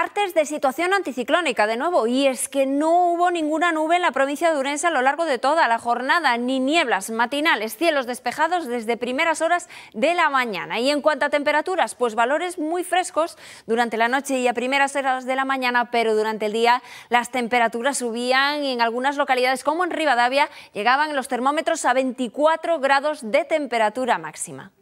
Partes de situación anticiclónica de nuevo y es que no hubo ninguna nube en la provincia de Urense a lo largo de toda la jornada, ni nieblas matinales, cielos despejados desde primeras horas de la mañana. Y en cuanto a temperaturas, pues valores muy frescos durante la noche y a primeras horas de la mañana, pero durante el día las temperaturas subían y en algunas localidades como en Rivadavia llegaban los termómetros a 24 grados de temperatura máxima.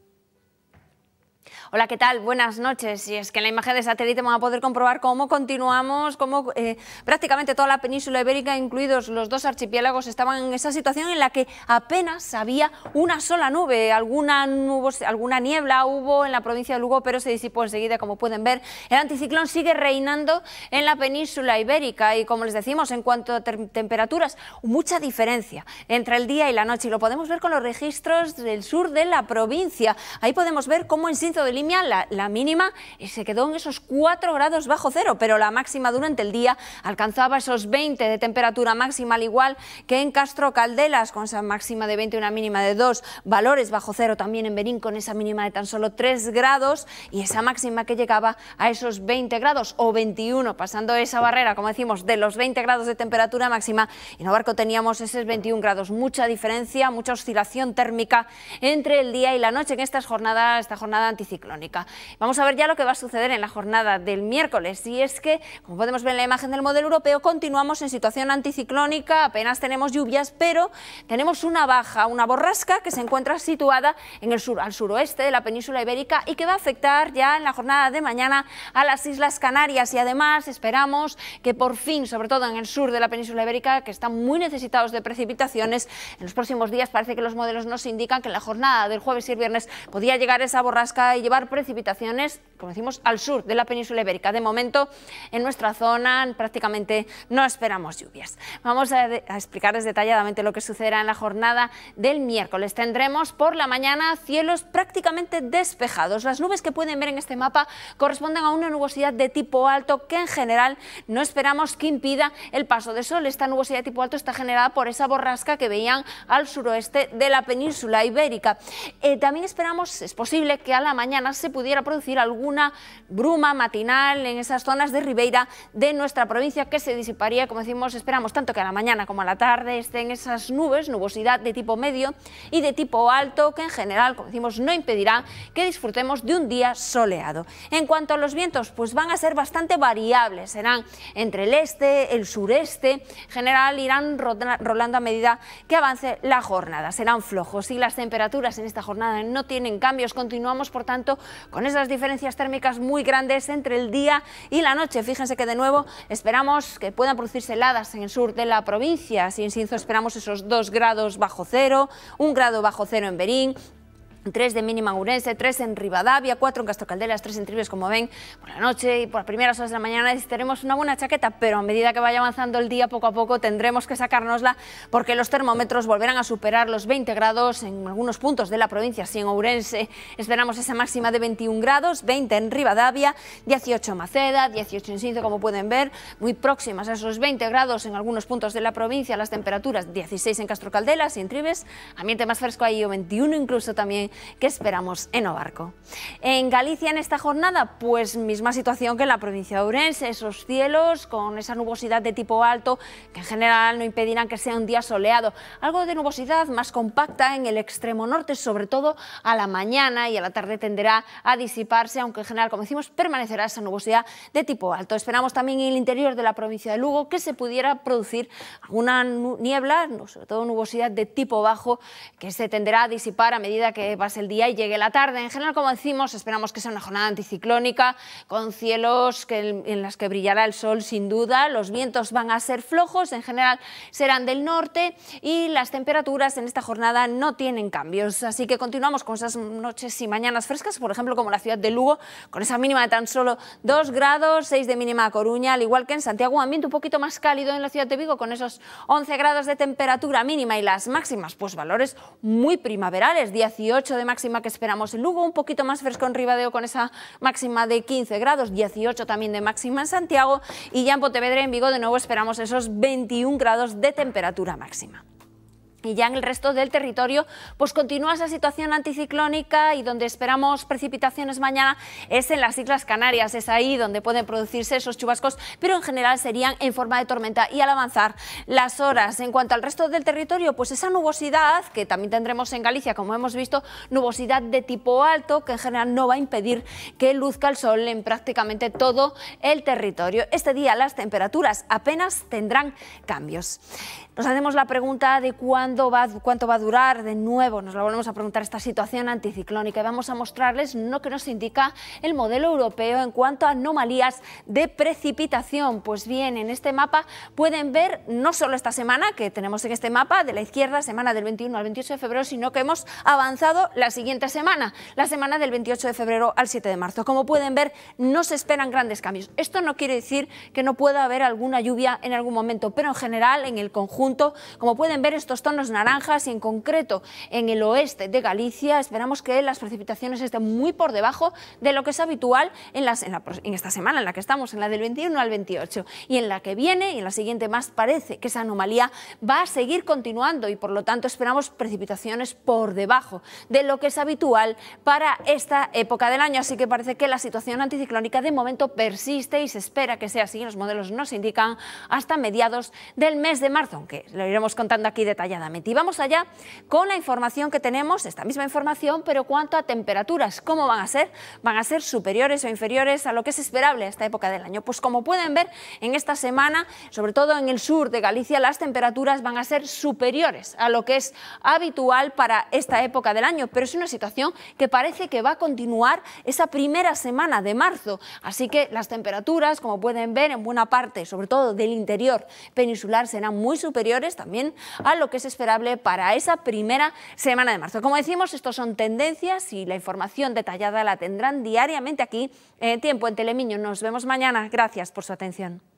Hola, ¿qué tal? Buenas noches. Y es que en la imagen de satélite vamos a poder comprobar cómo continuamos, cómo eh, prácticamente toda la península ibérica, incluidos los dos archipiélagos, estaban en esa situación en la que apenas había una sola nube. Alguna, alguna niebla hubo en la provincia de Lugo, pero se disipó enseguida, como pueden ver. El anticiclón sigue reinando en la península ibérica y, como les decimos, en cuanto a temperaturas, mucha diferencia entre el día y la noche. Y lo podemos ver con los registros del sur de la provincia. Ahí podemos ver cómo en Cinto del la, mínima, se quedó en esos 4 grados bajo cero, pero la máxima durante el día alcanzaba esos 20 de temperatura máxima, al igual que en Castro Caldelas, con esa máxima de 20 y una mínima de 2, valores bajo cero también en Berín, con esa mínima de tan solo 3 grados y esa máxima que llegaba a esos 20 grados o 21, pasando esa barrera, como decimos, de los 20 grados de temperatura máxima. En Obarco teníamos esos 21 grados, mucha diferencia, mucha oscilación térmica entre el día y la noche en estas jornadas, esta jornada anticiclónica. Vamos a ver ya lo que va a suceder en la jornada del miércoles y es que, como podemos ver en la imagen del modelo europeo, continuamos en situación anticiclónica, apenas tenemos lluvias, pero tenemos una baja, una borrasca que se encuentra situada en el sur, al suroeste de la península ibérica y que va a afectar ya en la jornada de mañana a las Islas Canarias y además esperamos que por fin, sobre todo en el sur de la península ibérica, que están muy necesitados de precipitaciones, en los próximos días parece que los modelos nos indican que en la jornada del jueves y el viernes podía llegar esa borrasca y llevar precipitaciones, como decimos, al sur de la península ibérica. De momento, en nuestra zona prácticamente no esperamos lluvias. Vamos a, explicarles detalladamente lo que sucederá en la jornada del miércoles. Tendremos por la mañana cielos prácticamente despejados. Las nubes que pueden ver en este mapa corresponden a una nubosidad de tipo alto que en general no esperamos que impida el paso de sol. Esta nubosidad de tipo alto está generada por esa borrasca que veían al suroeste de la península ibérica. Eh, también esperamos, es posible que a la mañana se pudiera producir alguna bruma matinal en esas zonas de Ribeira de nuestra provincia que se disiparía, como decimos, esperamos tanto que a la mañana como a la tarde estén esas nubes, nubosidad de tipo medio y de tipo alto que en general, como decimos, no impedirá que disfrutemos de un día soleado. En cuanto a los vientos, pues van a ser bastante variables, serán entre el este, el sureste, en general irán rolando a medida que avance la jornada, serán flojos y las temperaturas en esta jornada no tienen cambios, continuamos por tanto con esas diferencias térmicas muy grandes entre el día y la noche. Fíjense que de nuevo esperamos que puedan producirse heladas en el sur de la provincia. Así en Sinzo esperamos esos dos grados bajo cero, un grado bajo cero en Berín, Tres de mínima Urense, tres en Rivadavia, 4 en Castrocaldelas, tres en Tribes, como ven, por la noche y por las primeras horas de la mañana necesitaremos una buena chaqueta, pero a medida que vaya avanzando el día, poco a poco tendremos que sacárnosla porque los termómetros volverán a superar los 20 grados en algunos puntos de la provincia, si en Ourense esperamos esa máxima de 21 grados, 20 en Rivadavia, 18 en Maceda, 18 en Sinzo, como pueden ver, muy próximas a esos 20 grados en algunos puntos de la provincia, las temperaturas 16 en Castrocaldelas y en Tribes, ambiente más fresco ahí o 21 incluso también que esperamos en Obarco. En Galicia en esta jornada, pues misma situación que en la provincia de urense esos cielos con esa nubosidad de tipo alto que en general no impedirán que sea un día soleado. Algo de nubosidad más compacta en el extremo norte, sobre todo a la mañana y a la tarde tenderá a disiparse, aunque en general, como decimos, permanecerá esa nubosidad de tipo alto. Esperamos también en el interior de la provincia de Lugo que se pudiera producir alguna niebla, sobre todo nubosidad de tipo bajo, que se tenderá a disipar a medida que pase el día y llegue la tarde. En general, como decimos, esperamos que sea una jornada anticiclónica, con cielos en las que brillará el sol sin duda. Los vientos van a ser flojos, en general serán del norte y las temperaturas en esta jornada no tienen cambios. Así que continuamos con esas noches y mañanas frescas, por ejemplo, como la ciudad de Lugo, con esa mínima de tan solo 2 grados, 6 de mínima a Coruña, al igual que en Santiago, un ambiente un poquito más cálido en la ciudad de Vigo, con esos 11 grados de temperatura mínima y las máximas, pues valores muy primaverales, 18 de máxima que esperamos en Lugo, un poquito más fresco en Ribadeo con esa máxima de 15 grados, 18 también de máxima en Santiago y ya en Pontevedra en Vigo de nuevo esperamos esos 21 grados de temperatura máxima. Y ya en el resto del territorio, pues continúa esa situación anticiclónica y donde esperamos precipitaciones mañana es en las Islas Canarias, es ahí donde pueden producirse esos chubascos, pero en general serían en forma de tormenta y al avanzar las horas. En cuanto al resto del territorio, pues esa nubosidad que también tendremos en Galicia, como hemos visto, nubosidad de tipo alto que en general no va a impedir que luzca el sol en prácticamente todo el territorio. Este día las temperaturas apenas tendrán cambios. Nos hacemos la pregunta de cuándo va, ¿Cuánto va a durar? De nuevo nos lo volvemos a preguntar esta situación anticiclónica y vamos a mostrarles lo que nos indica el modelo europeo en cuanto a anomalías de precipitación. Pues bien, en este mapa pueden ver no solo esta semana que tenemos en este mapa de la izquierda, semana del 21 al 28 de febrero, sino que hemos avanzado la siguiente semana, la semana del 28 de febrero al 7 de marzo. Como pueden ver, no se esperan grandes cambios. Esto no quiere decir que no pueda haber alguna lluvia en algún momento, pero en general, en el conjunto, como pueden ver, estos tonos naranjas y en concreto en el oeste de Galicia esperamos que las precipitaciones estén muy por debajo de lo que es habitual en, las, en, en esta semana en la que estamos, en la del 21 al 28 y en la que viene y en la siguiente más parece que esa anomalía va a seguir continuando y por lo tanto esperamos precipitaciones por debajo de lo que es habitual para esta época del año, así que parece que la situación anticiclónica de momento persiste y se espera que sea así, los modelos nos indican hasta mediados del mes de marzo, aunque lo iremos contando aquí detallada y vamos allá con la información que tenemos, esta misma información, pero cuanto a temperaturas, ¿cómo van a ser? ¿Van a ser superiores o inferiores a lo que es esperable a esta época del año? Pues como pueden ver, en esta semana, sobre todo en el sur de Galicia, las temperaturas van a ser superiores a lo que es habitual para esta época del año, pero es una situación que parece que va a continuar esa primera semana de marzo, así que las temperaturas, como pueden ver, en buena parte, sobre todo del interior peninsular, serán muy superiores también a lo que es esperable para esa primera semana de marzo. Como decimos, estos son tendencias y la información detallada la tendrán diariamente aquí en Tiempo en Telemiño. Nos vemos mañana. Gracias por su atención.